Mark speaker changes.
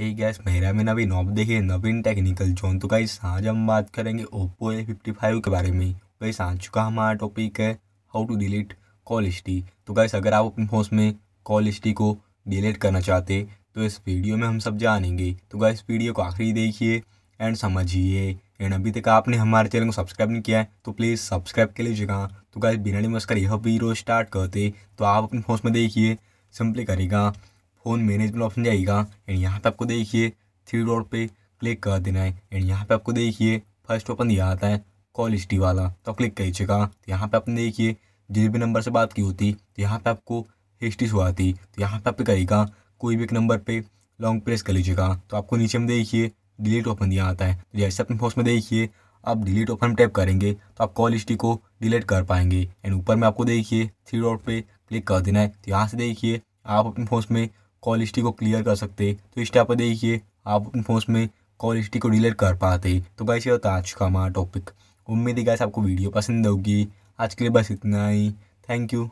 Speaker 1: ये गैस मेरा में अभी नॉब देखिए नवीन टेक्निकल जोन तो गाइस आज हम बात करेंगे ओप्पो ए फिफ्टी फाइव के बारे में गाइस आ चुका हमारा टॉपिक है how to delete call history तो गाइस अगर आप अपने फोन में कॉल हिस्ट्री को डिलीट करना चाहते तो इस वीडियो में हम सब जानेंगे तो गाइस वीडियो को आखिरी देखिए एंड समझिए एंड अभी तक आपने हमारे चैनल को सब्सक्राइब नहीं किया है तो प्लीज़ सब्सक्राइब कर लीजिएगा तो गाइस बिना मस्कर यह वीडियो स्टार्ट करते तो आप अपने फोन में देखिए सिंपली करेगा फ़ोन मैनेजमेंट ऑप्शन जाएगा एंड यहाँ पे आपको देखिए थ्री डॉट पे क्लिक कर देना है एंड यहाँ पे आपको देखिए फर्स्ट ऑप्शन दिया आता है कॉल हिस्ट्री वाला तो क्लिक चुका तो यहाँ पे आपने देखिए जिस भी नंबर से बात की होती तो यहाँ पे आपको हिस्ट्री शो आती तो यहाँ पे आप करेगा कोई भी एक नंबर पे लॉन्ग प्रेस कर लीजिएगा तो आपको नीचे में देखिए डिलीट ऑप्शन दिया आता है तो जैसे अपने फोन में देखिए आप डिलीट ऑप्शन टैप करेंगे तो आप कॉल हिस्ट्री को डिलीट कर पाएंगे एंड ऊपर में आपको देखिए थ्री डॉट पे क्लिक कर देना है तो यहाँ से देखिए आप अपने फोन में कॉल हिस्ट्री को क्लियर कर सकते तो इस टाइप पर देखिए आप अपने फोन में कॉल हिस्ट्री को डिलीट कर पाते तो गाइस ये होता आज का हमारा टॉपिक उम्मीद है गाइस आपको वीडियो पसंद होगी आज के लिए बस इतना ही थैंक यू